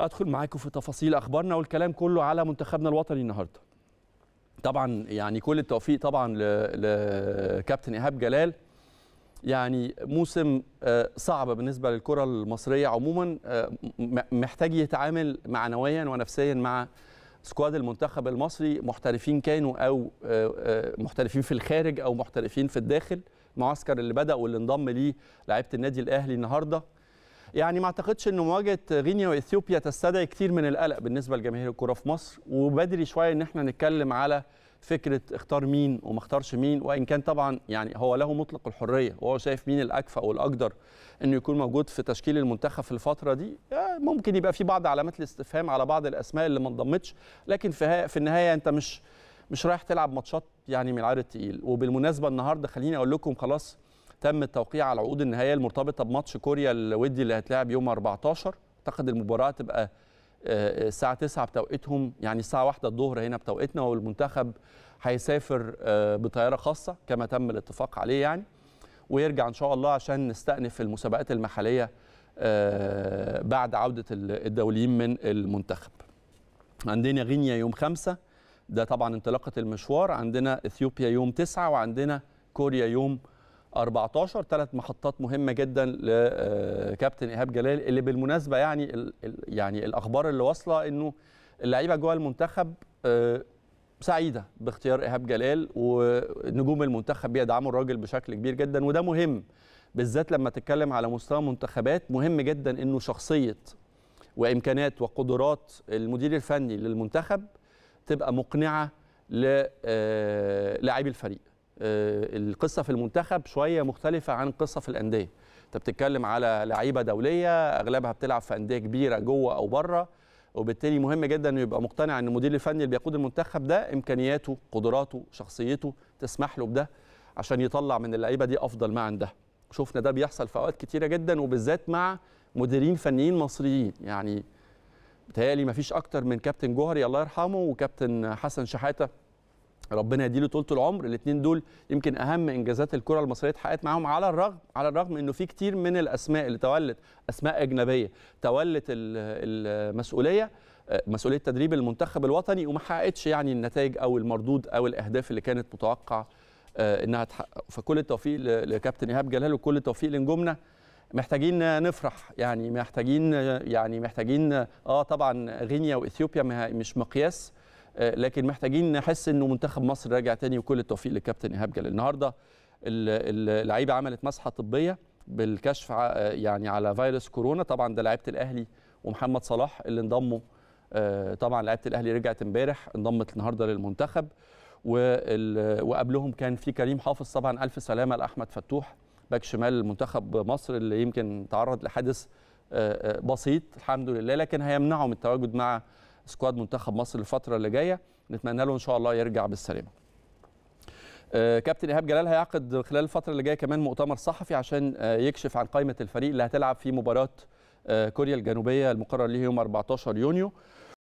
ادخل معاكم في تفاصيل اخبارنا والكلام كله على منتخبنا الوطني النهارده طبعا يعني كل التوفيق طبعا لكابتن ايهاب جلال يعني موسم آه، صعب بالنسبه للكره المصريه عموما آه، محتاج يتعامل معنويا ونفسيا مع سكواد المنتخب المصري محترفين كانوا او آه، محترفين في الخارج او محترفين في الداخل المعسكر اللي بدا واللي انضم ليه لعيبه النادي الاهلي النهارده يعني ما اعتقدش ان مواجهه غينيا واثيوبيا تستدعي كثير من القلق بالنسبه لجماهير الكره في مصر وبدري شويه ان احنا نتكلم على فكره اختار مين وما اختارش مين وان كان طبعا يعني هو له مطلق الحريه وهو شايف مين الاكفأ والاقدر انه يكون موجود في تشكيل المنتخب في الفتره دي آه، ممكن يبقى في بعض علامات الاستفهام على بعض الاسماء اللي ما انضمتش لكن في, في النهايه انت مش مش رايح تلعب ماتشات يعني من العار التقيل وبالمناسبه النهارده خليني اقول لكم خلاص تم التوقيع على العقود النهائيه المرتبطه بماتش كوريا الودي اللي هتلعب يوم 14 اعتقد المباراه تبقى آه، آه، الساعه 9 بتوقيتهم يعني الساعه 1 الظهر هنا بتوقيتنا والمنتخب هيسافر آه، بطياره خاصه كما تم الاتفاق عليه يعني ويرجع ان شاء الله عشان نستأنف المسابقات المحليه بعد عوده الدوليين من المنتخب عندنا غينيا يوم 5 ده طبعا انطلاقه المشوار عندنا اثيوبيا يوم 9 وعندنا كوريا يوم 14 ثلاث محطات مهمه جدا لكابتن آه، ايهاب جلال اللي بالمناسبه يعني يعني الاخبار اللي واصله انه اللعيبه جوه المنتخب آه، سعيده باختيار ايهاب جلال ونجوم المنتخب بيدعموا الراجل بشكل كبير جدا وده مهم بالذات لما تتكلم على مستوى منتخبات مهم جدا انه شخصيه وامكانات وقدرات المدير الفني للمنتخب تبقى مقنعه للاعبي آه، الفريق آه، القصه في المنتخب شويه مختلفه عن القصه في الانديه انت بتتكلم على لعيبه دوليه اغلبها بتلعب في انديه كبيره جوه او بره وبالتالي مهم جدا انه يبقى مقتنع ان المدير الفني اللي بيقود المنتخب ده امكانياته قدراته شخصيته تسمح له بده عشان يطلع من اللعيبه دي افضل ما عندها شفنا ده بيحصل في اوقات كتيره جدا وبالذات مع مديرين فنيين مصريين يعني بتهيألي مفيش اكتر من كابتن جوهري الله يرحمه وكابتن حسن شحاته ربنا يديله طولة العمر الاثنين دول يمكن اهم انجازات الكره المصريه اتحققت معاهم على الرغم على الرغم انه في كتير من الاسماء اللي تولت اسماء اجنبيه تولت المسؤوليه آه، مسؤوليه تدريب المنتخب الوطني وما حققتش يعني النتائج او المردود او الاهداف اللي كانت متوقع آه، انها تحقق فكل التوفيق لكابتن ايهاب جلال وكل التوفيق لنجومنا محتاجين نفرح يعني محتاجين يعني محتاجين اه طبعا غينيا واثيوبيا مش مقياس آه، لكن محتاجين نحس انه منتخب مصر راجع تاني وكل التوفيق للكابتن ايهاب جلال النهارده اللعيبه عملت مسحه طبيه بالكشف آه، يعني على فيروس كورونا طبعا ده لعيبه الاهلي ومحمد صلاح اللي انضموا آه، طبعا لعيبه الاهلي رجعت امبارح انضمت النهارده للمنتخب وقبلهم كان في كريم حافظ طبعا الف سلامه لاحمد فتوح باك شمال منتخب مصر اللي يمكن تعرض لحادث بسيط الحمد لله لكن هيمنعه من التواجد مع سكواد منتخب مصر الفتره اللي جايه نتمنى له ان شاء الله يرجع بالسلامه آه، كابتن ايهاب جلال هيعقد خلال الفتره اللي جايه كمان مؤتمر صحفي عشان آه، يكشف عن قائمه الفريق اللي هتلعب في مباراه آه، كوريا الجنوبيه المقرر ليه يوم 14 يونيو